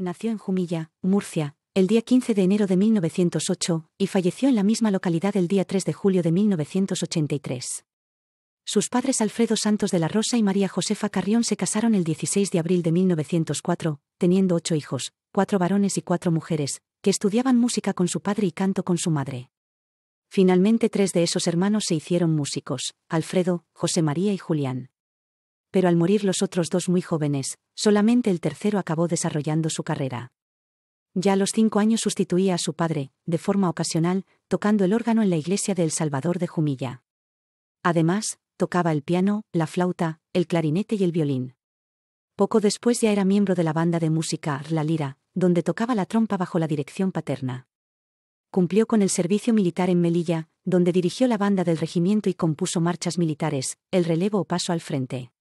Nació en Jumilla, Murcia, el día 15 de enero de 1908, y falleció en la misma localidad el día 3 de julio de 1983. Sus padres Alfredo Santos de la Rosa y María Josefa Carrión se casaron el 16 de abril de 1904, teniendo ocho hijos, cuatro varones y cuatro mujeres, que estudiaban música con su padre y canto con su madre. Finalmente tres de esos hermanos se hicieron músicos, Alfredo, José María y Julián pero al morir los otros dos muy jóvenes, solamente el tercero acabó desarrollando su carrera. Ya a los cinco años sustituía a su padre, de forma ocasional, tocando el órgano en la iglesia de El Salvador de Jumilla. Además, tocaba el piano, la flauta, el clarinete y el violín. Poco después ya era miembro de la banda de música La Lira, donde tocaba la trompa bajo la dirección paterna. Cumplió con el servicio militar en Melilla, donde dirigió la banda del regimiento y compuso marchas militares, el relevo o paso al frente.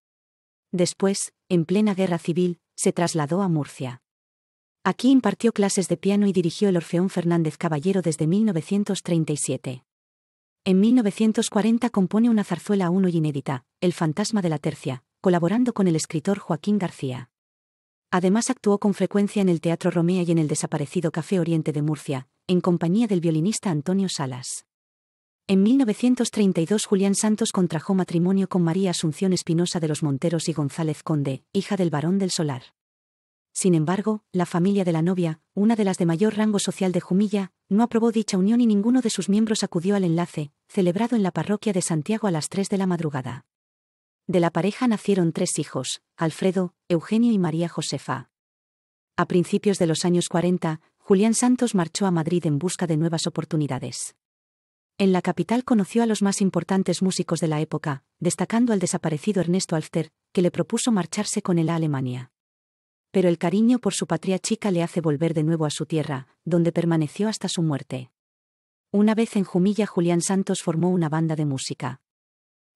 Después, en plena guerra civil, se trasladó a Murcia. Aquí impartió clases de piano y dirigió el Orfeón Fernández Caballero desde 1937. En 1940 compone una zarzuela aún inédita, El fantasma de la tercia, colaborando con el escritor Joaquín García. Además actuó con frecuencia en el Teatro Romea y en el desaparecido Café Oriente de Murcia, en compañía del violinista Antonio Salas. En 1932 Julián Santos contrajo matrimonio con María Asunción Espinosa de los Monteros y González Conde, hija del barón del Solar. Sin embargo, la familia de la novia, una de las de mayor rango social de Jumilla, no aprobó dicha unión y ninguno de sus miembros acudió al enlace, celebrado en la parroquia de Santiago a las 3 de la madrugada. De la pareja nacieron tres hijos, Alfredo, Eugenio y María Josefa. A principios de los años 40, Julián Santos marchó a Madrid en busca de nuevas oportunidades. En la capital conoció a los más importantes músicos de la época, destacando al desaparecido Ernesto Alfter, que le propuso marcharse con él a Alemania. Pero el cariño por su patria chica le hace volver de nuevo a su tierra, donde permaneció hasta su muerte. Una vez en Jumilla Julián Santos formó una banda de música.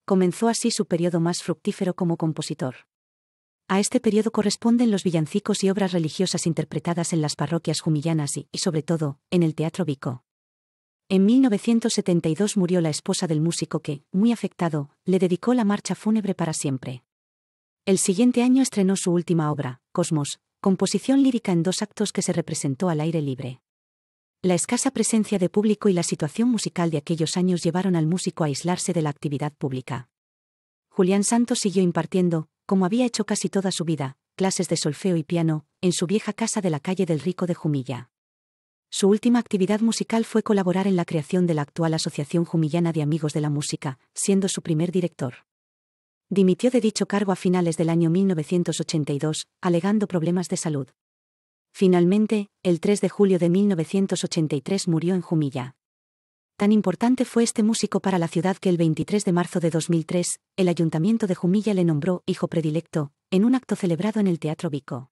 Comenzó así su periodo más fructífero como compositor. A este periodo corresponden los villancicos y obras religiosas interpretadas en las parroquias jumillanas y, y sobre todo, en el Teatro Vico. En 1972 murió la esposa del músico que, muy afectado, le dedicó la marcha fúnebre para siempre. El siguiente año estrenó su última obra, Cosmos, composición lírica en dos actos que se representó al aire libre. La escasa presencia de público y la situación musical de aquellos años llevaron al músico a aislarse de la actividad pública. Julián Santos siguió impartiendo, como había hecho casi toda su vida, clases de solfeo y piano, en su vieja casa de la calle del Rico de Jumilla. Su última actividad musical fue colaborar en la creación de la actual Asociación Jumillana de Amigos de la Música, siendo su primer director. Dimitió de dicho cargo a finales del año 1982, alegando problemas de salud. Finalmente, el 3 de julio de 1983 murió en Jumilla. Tan importante fue este músico para la ciudad que el 23 de marzo de 2003, el ayuntamiento de Jumilla le nombró hijo predilecto, en un acto celebrado en el Teatro Vico.